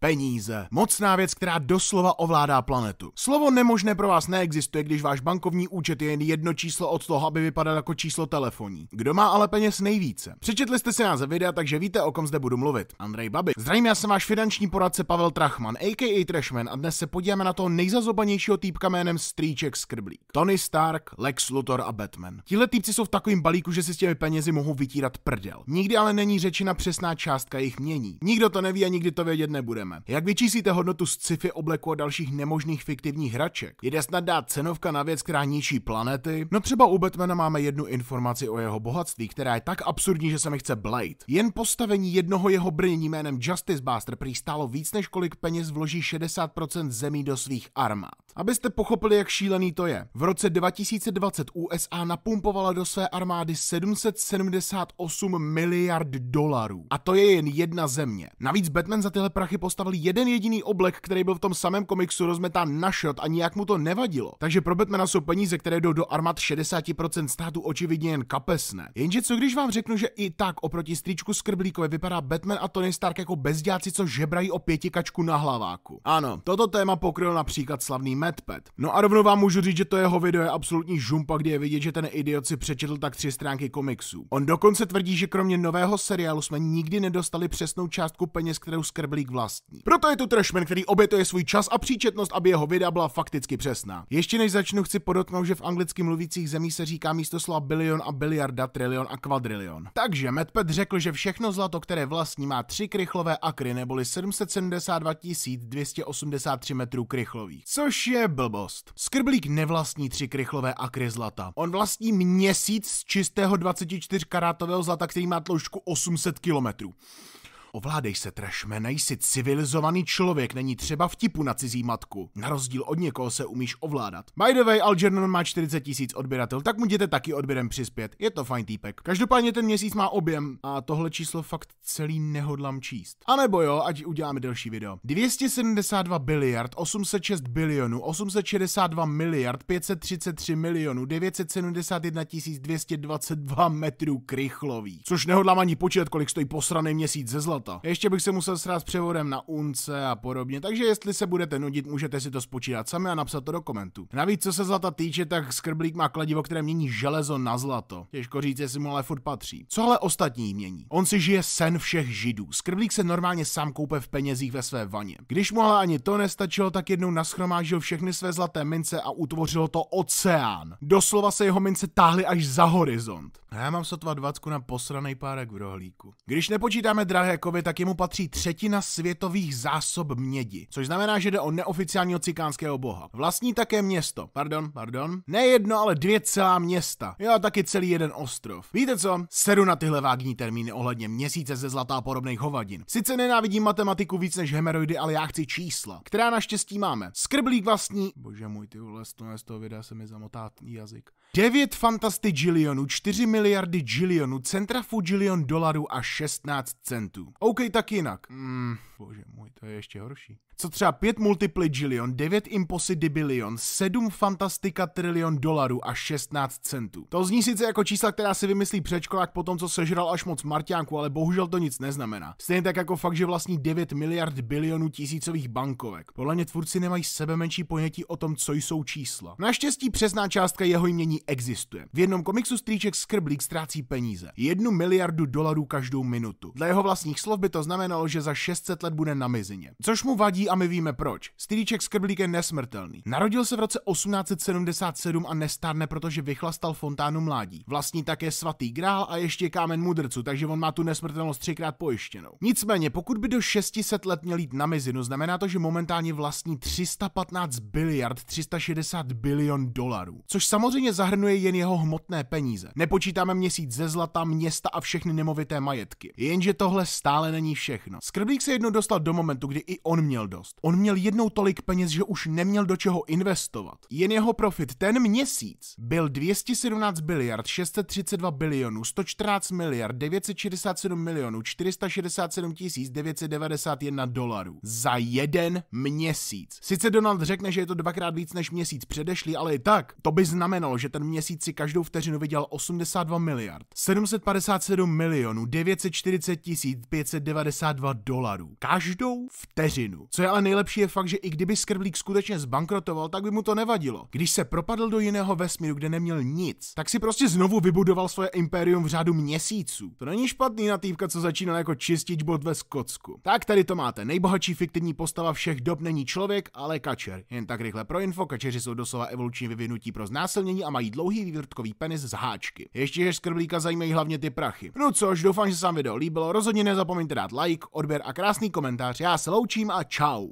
Peníze. Mocná věc, která doslova ovládá planetu. Slovo nemožné pro vás neexistuje, když váš bankovní účet je jen jedno číslo od toho, aby vypadal jako číslo telefonní. Kdo má ale peněz nejvíce? Přečetli jste si název videa, takže víte, o kom zde budu mluvit. Andrej Babi. Zdravím, já jsem váš finanční poradce Pavel Trachman, a.k.a. Trashman a dnes se podíváme na toho nejzazobanějšího týpka jménem Stříček Skrblík. Tony Stark, Lex Luthor a Batman. Tihle týpci jsou v takovém balíku, že si s těmi penězi mohou vytírat prdel. Nikdy ale není řečena přesná částka jejich mění. Nikdo to neví a nikdy to ví vědět nebudeme. Jak vyčíslíte hodnotu z sci-fi obleku a dalších nemožných fiktivních hraček? Jde snad dát cenovka na věc, která ničí planety? No třeba u Batmana máme jednu informaci o jeho bohatství, která je tak absurdní, že se mi chce Blade. Jen postavení jednoho jeho brnění jménem Justice Buster prý stálo víc než kolik peněz vloží 60% zemí do svých armád. Abyste pochopili, jak šílený to je. V roce 2020 USA napumpovala do své armády 778 miliard dolarů. A to je jen jedna země. Navíc Batman za tyhle prachy postavil jeden jediný oblek, který byl v tom samém komiksu rozmetán na shot a nijak mu to nevadilo. Takže pro Batmana jsou peníze, které jdou do armád 60% státu očividně jen kapesné. Jenže co když vám řeknu, že i tak oproti stříčku Skrblíkovi vypadá Batman a Tony Stark jako bezdělci, co žebrají o pětikačku na hlaváku. Ano, toto téma pokryl například slavný Medpad. No a rovnou vám můžu říct, že to jeho video je absolutní žumpa, kdy je vidět, že ten idiot si přečetl tak tři stránky komiksů. On dokonce tvrdí, že kromě nového seriálu jsme nikdy nedostali přesnou částku peněz, kterou Skrblík vlastní. Proto je tu Trashman, který obětuje svůj čas a příčetnost, aby jeho videa byla fakticky přesná. Ještě než začnu, chci podotknout, že v anglicky mluvících zemích se říká místo slova bilion a biliarda, trilion a kvadrilion. Takže Medpad řekl, že všechno zlato, které vlastní, má tři krychlové akry neboli 772 283 metrů krychlových, což je je blbost. Skrblík nevlastní tři krychlové akry zlata. On vlastní měsíc z čistého 24 karátového zlata, který má tloušťku 800 kilometrů. Ovládej se, trešme, nejsi civilizovaný člověk, není třeba vtipu na cizí matku. Na rozdíl od někoho se umíš ovládat. By the way, Algernon má 40 tisíc odběratel, tak mu jděte taky odběrem přispět. Je to fajn týpek. Každopádně ten měsíc má objem a tohle číslo fakt celý nehodlám číst. A nebo jo, ať uděláme další video. 272 biliard, 806 bilionů, 862 miliard, 533 milionů, 971 222 metrů krychlový. Což nehodlám ani počítat, kolik stojí posraný měsíc ze zlat života. Ještě bych se musel srát s převodem na unce a podobně, takže jestli se budete nudit, můžete si to spočítat sami a napsat to do komentů. Navíc, co se zlata týče, tak skrblík má kladivo, které mění železo na zlato. Těžko říct, jestli mu ale furt patří. Co ale ostatní mění? On si žije sen všech židů. Skrblík se normálně sám koupe v penězích ve své vaně. Když mu ale ani to nestačilo, tak jednou naschromážil všechny své zlaté mince a utvořilo to oceán. Doslova se jeho mince táhly až za horizont. A já mám sotva dvacku na posraný párek v rohlíku. Když nepočítáme drahé kovy, Moldavy, tak jemu patří třetina světových zásob mědi, což znamená, že jde o neoficiálního cikánského boha. Vlastní také město, pardon, pardon, ne jedno, ale dvě celá města, jo a taky celý jeden ostrov. Víte co? Seru na tyhle vágní termíny ohledně měsíce ze zlatá podobných hovadin. Sice nenávidím matematiku víc než hemeroidy, ale já chci čísla, která naštěstí máme. Skrblík vlastní, bože můj, ty vole, z toho videa se mi zamotá jazyk. 9 fantastigilionů, 4 miliardy gilionů, centrafugilion dolarů a 16 centů. OK, tak jinak. Mm, bože můj, to je ještě horší. Co třeba 5 multiply multipligilion, 9 impossibilion, 7 fantastika trilion dolarů a 16 centů. To zní sice jako čísla, která si vymyslí předškolák po tom, co sežral až moc Marťánku, ale bohužel to nic neznamená. Stejně tak jako fakt, že vlastní 9 miliard bilionů tisícových bankovek. Podle mě tvůrci nemají sebe menší ponětí o tom, co jsou čísla. Naštěstí přesná částka jeho jmění existuje. V jednom komiksu strýček Skrblík ztrácí peníze. Jednu miliardu dolarů každou minutu. Dle jeho vlastních slov by to znamenalo, že za 600 let bude na mizině. Což mu vadí a my víme proč. Strýček Skrblík je nesmrtelný. Narodil se v roce 1877 a nestárne, protože vychlastal fontánu mládí. Vlastní také svatý grál a ještě kámen mudrců, takže on má tu nesmrtelnost třikrát pojištěnou. Nicméně, pokud by do 600 let měl jít na mizinu, znamená to, že momentálně vlastní 315 biliard 360 bilion dolarů. Což samozřejmě za zahrnuje jen jeho hmotné peníze. Nepočítáme měsíc ze zlata, města a všechny nemovité majetky. Jenže tohle stále není všechno. Skrblík se jednou dostal do momentu, kdy i on měl dost. On měl jednou tolik peněz, že už neměl do čeho investovat. Jen jeho profit ten měsíc byl 217 biliard 632 bilionů 114 miliard 967 milionů 467 tisíc 991 dolarů za jeden měsíc. Sice Donald řekne, že je to dvakrát víc než měsíc předešlý, ale i tak, to by znamenalo, že ten měsíc si každou vteřinu vydělal 82 miliard, 757 milionů, 940 tisíc 592 dolarů. Každou vteřinu. Co je ale nejlepší je fakt, že i kdyby Skrblík skutečně zbankrotoval, tak by mu to nevadilo. Když se propadl do jiného vesmíru, kde neměl nic, tak si prostě znovu vybudoval svoje impérium v řádu měsíců. To není špatný na co začínal jako čistič bod ve Skotsku. Tak tady to máte. Nejbohatší fiktivní postava všech dob není člověk, ale kačer. Jen tak rychle pro info, kačeři jsou doslova evolučně vyvinutí pro znásilnění a mají mají dlouhý vývrtkový penis z háčky. Ještě, že skrblíka zajímají hlavně ty prachy. No což, doufám, že se vám video líbilo, rozhodně nezapomeňte dát like, odběr a krásný komentář. Já se loučím a čau.